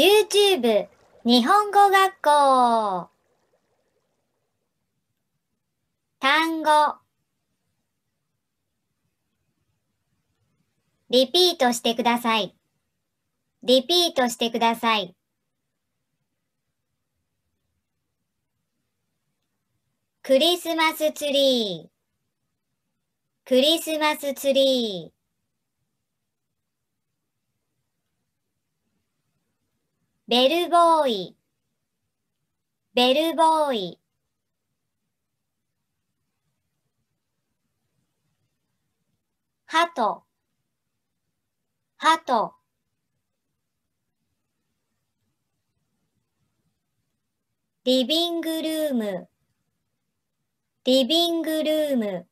YouTube 日本語学校単語リピートしてください。リピートしてください。クリスマスツリークリスマスツリーベルボーイ、ベルボーイ。ハト、ハト。リビングルーム、リビングルーム。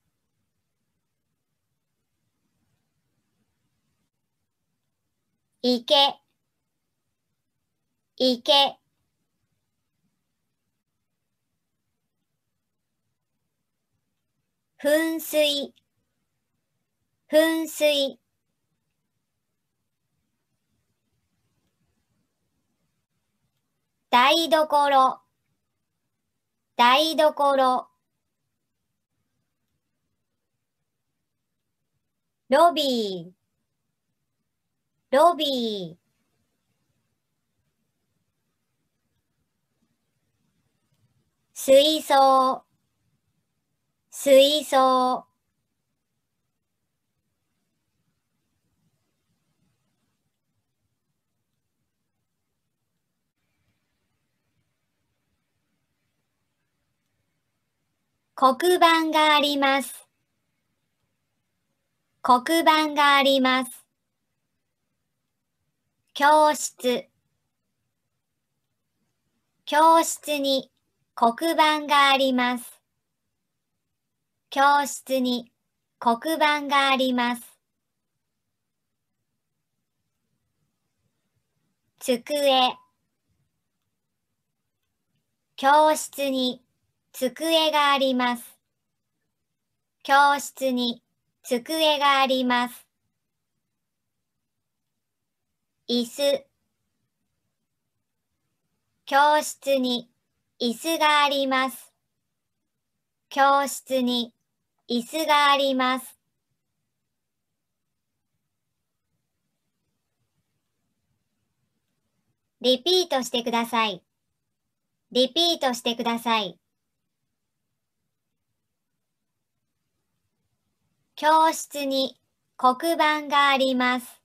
池いけ。噴水、噴水。台所、台所。ロビー、ロビー。水槽水槽黒板があります。黒板があります。教室教室に黒板があります。教室に黒板があります。机教室に机があります。教室に机があります。椅子教室に椅子があります。教室に椅子があります。リピートしてください。リピートしてください。教室に黒板があります。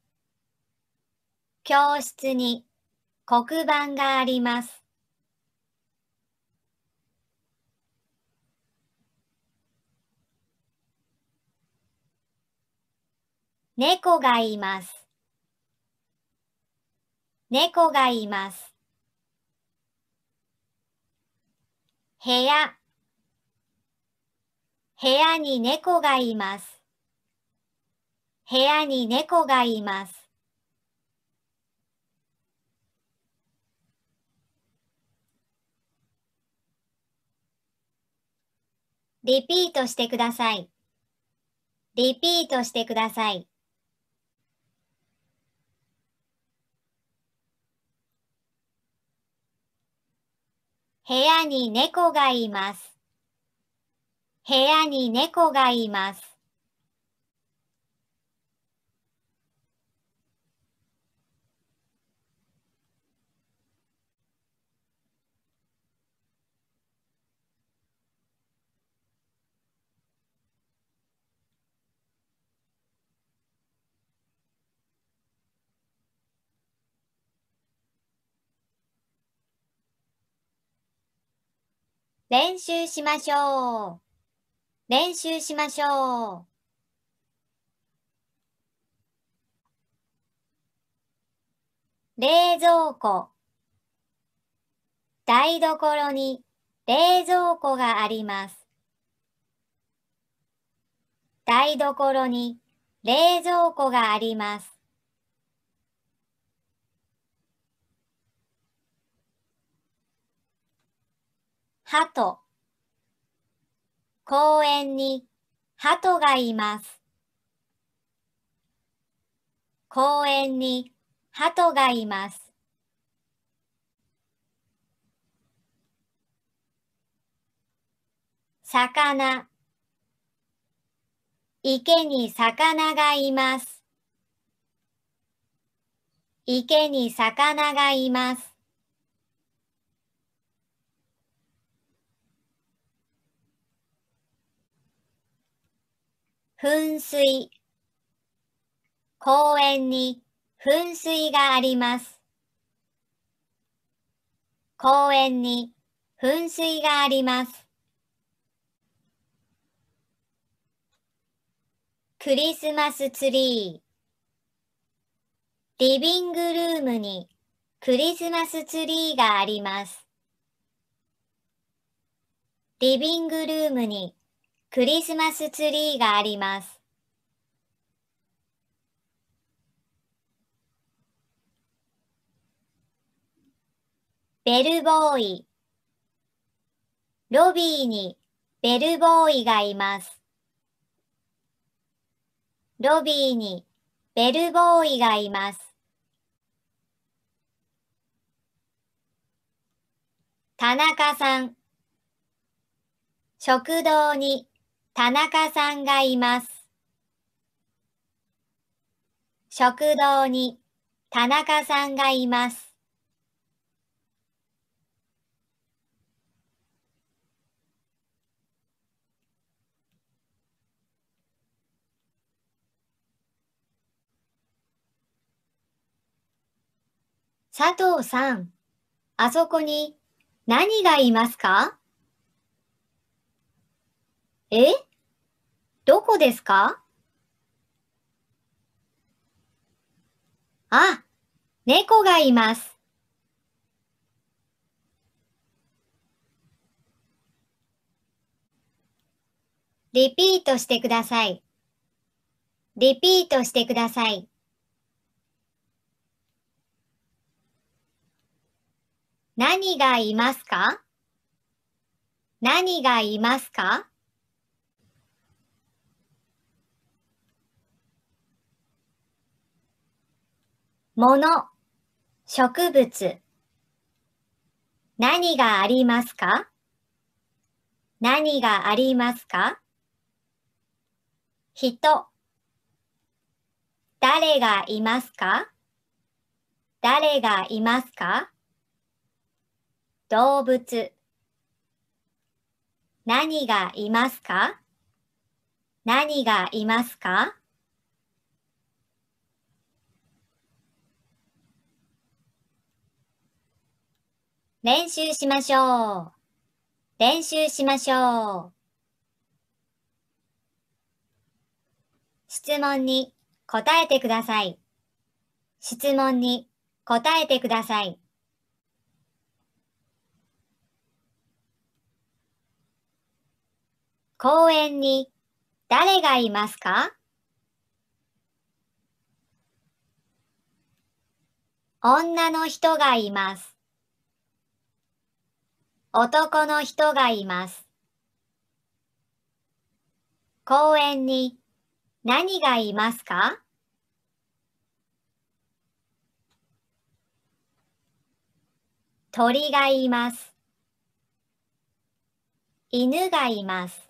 教室に黒板があります。猫がいます。猫がいます。部屋部屋に猫がいます。部屋に猫がいます。リピートしてください。リピートしてください。部屋に猫がいます。部屋に猫がいます。練習しましょう。練習しましょう。冷蔵庫台所に冷蔵庫があります。台所に冷蔵庫があります。鳩。公園に鳩がいます。公園に鳩がいます。魚池に魚がいます。池に魚がいます。噴水。公園に噴水があります。公園に噴水があります。クリスマスツリー。リビングルームにクリスマスツリーがあります。リビングルームにクリスマスツリーがあります。ベルボーイ。ロビーにベルボーイがいます。ロビーにベルボーイがいます。田中さん。食堂に田中さんがいます。食堂に田中さんがいます。佐藤さん、あそこに何がいますかえどこですかあ、猫がいます。リピートしてください。リピートしてください。何がいますか何がいますかもの、植物。何がありますか何がありますか人。誰がいますか誰がいますか動物。何がいますか何がいますか練習しましょう。練習しましょう。質問に答えてください。質問に答えてください。公園に誰がいますか女の人がいます。男の人がいます。公園に何がいますか鳥がいます。犬がいます。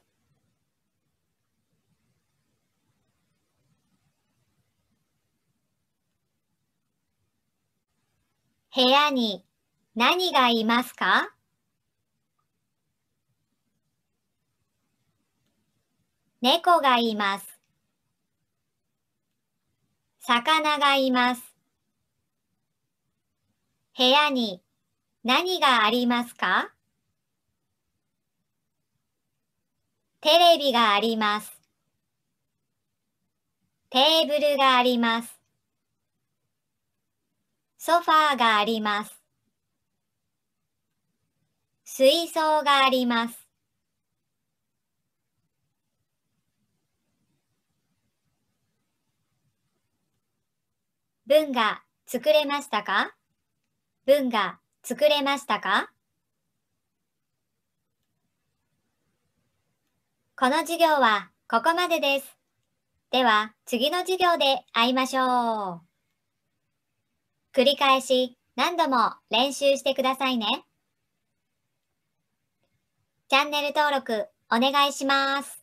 部屋に何がいますか猫がいます。魚がいます。部屋に何がありますかテレビがあります。テーブルがあります。ソファーがあります。水槽があります。文が作れましたか文が作れましたかこの授業はここまでです。では次の授業で会いましょう。繰り返し何度も練習してくださいね。チャンネル登録お願いします。